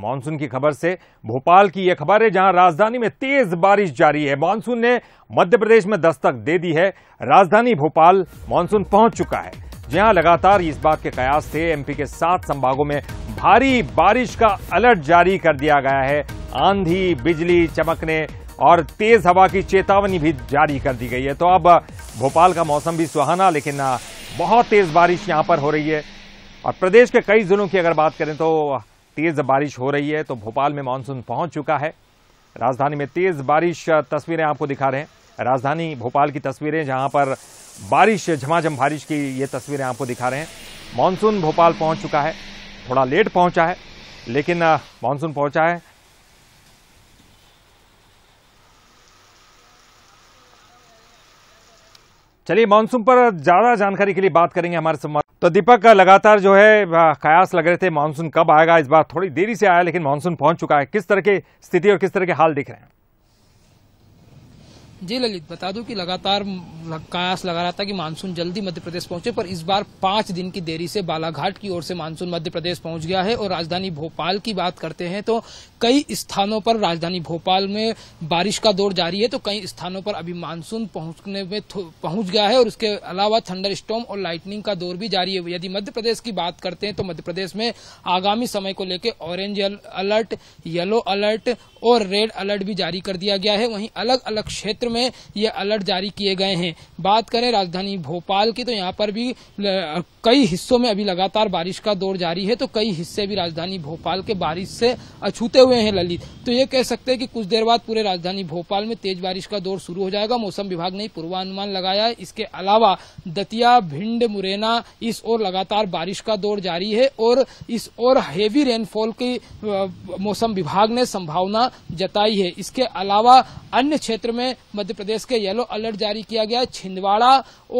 Monsoon की खबर से भोपाल की यह खबर है जहां राजधानी में तेज बारिश जारी है मानसून ने मध्य प्रदेश में दस्तक दे दी है राजधानी भोपाल मानसून पहुंच चुका है जहां लगातार इस बात के कयास थे एमपी के सात संभागों में भारी बारिश का अलर्ट जारी कर दिया गया है आंधी बिजली चमकने और तेज हवा की चेतावनी भी जारी कर दी गई है तो अब भोपाल का मौसम भी सुहाना लेकिन बहुत तेज बारिश यहाँ पर हो रही है और प्रदेश के कई जिलों की अगर बात करें तो तेज़ बारिश हो रही है तो भोपाल में मानसून पहुंच चुका है राजधानी में तेज़ बारिश तस्वीरें आपको दिखा रहे हैं राजधानी भोपाल की तस्वीरें जहां पर बारिश झमाझम बारिश की ये तस्वीरें आपको दिखा रहे हैं मानसून भोपाल पहुंच चुका है थोड़ा लेट पहुंचा है लेकिन मानसून पहुंचा है चलिए मानसून पर ज्यादा जानकारी के लिए बात करेंगे हमारे संवाद तो दीपक लगातार जो है कयास लग रहे थे मानसून कब आएगा इस बार थोड़ी देरी से आया लेकिन मानसून पहुंच चुका है किस तरह की स्थिति और किस तरह के हाल दिख रहे हैं जी ललित बता दूं कि लगातार कयास लगा रहा था कि मानसून जल्दी मध्य प्रदेश पहुंचे पर इस बार पांच दिन की देरी से बालाघाट की ओर से मानसून मध्य प्रदेश पहुंच गया है और राजधानी भोपाल की बात करते हैं तो कई स्थानों पर राजधानी भोपाल में बारिश का दौर जारी है तो कई स्थानों पर अभी मानसून पहुंचने में पहुंच गया है और इसके अलावा थंडर स्टॉम और लाइटनिंग का दौर भी जारी है यदि मध्य प्रदेश की बात करते हैं तो मध्य प्रदेश में आगामी समय को लेकर ऑरेंज अलर्ट येलो अलर्ट और रेड अलर्ट भी जारी कर दिया गया है वहीं अलग अलग क्षेत्र क्षेत्र में ये अलर्ट जारी किए गए हैं बात करें राजधानी भोपाल की तो यहाँ पर भी कई हिस्सों में अभी लगातार बारिश का दौर जारी है तो कई हिस्से भी राजधानी भोपाल के बारिश से अछूते हुए हैं ललित तो ये कह सकते हैं कि कुछ देर बाद पूरे राजधानी भोपाल में तेज बारिश का दौर शुरू हो जाएगा मौसम विभाग ने पूर्वानुमान लगाया है इसके अलावा दतिया भिंड मुरैना इस ओर लगातार बारिश का दौर जारी है और इस ओर हेवी रेनफॉल की मौसम विभाग ने संभावना जताई है इसके अलावा अन्य क्षेत्र में मध्य प्रदेश के येलो अलर्ट जारी किया गया है छिंदवाड़ा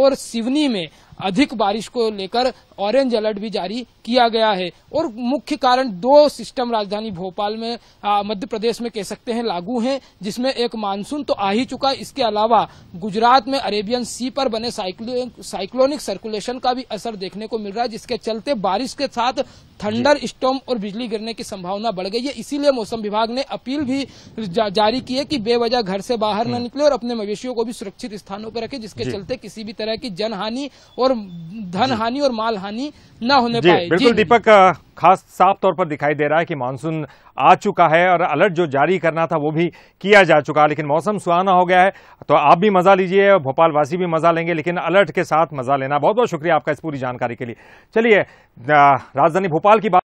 और सिवनी में अधिक बारिश को लेकर ऑरेंज अलर्ट भी जारी किया गया है और मुख्य कारण दो सिस्टम राजधानी भोपाल में मध्य प्रदेश में कह सकते हैं लागू हैं जिसमें एक मानसून तो आ ही चुका इसके अलावा गुजरात में अरेबियन सी पर बने साइक्लोनिक सर्कुलेशन का भी असर देखने को मिल रहा है जिसके चलते बारिश के साथ थंडर स्टोम और बिजली गिरने की संभावना बढ़ गई है इसीलिए मौसम विभाग ने अपील भी जा, जारी की है कि बेवजह घर से बाहर न हम्म। निकले और अपने मवेशियों को भी सुरक्षित स्थानों पर रखें जिसके चलते किसी भी तरह की जनहानि और और धन हानि और माल हानि ना होने पाए बिल्कुल दीपक खास साफ तौर पर दिखाई दे रहा है कि मानसून आ चुका है और अलर्ट जो जारी करना था वो भी किया जा चुका है लेकिन मौसम सुहाना हो गया है तो आप भी मज़ा लीजिए भोपालवासी भी मज़ा लेंगे लेकिन अलर्ट के साथ मज़ा लेना बहुत बहुत शुक्रिया आपका इस पूरी जानकारी के लिए चलिए राजधानी भोपाल की बात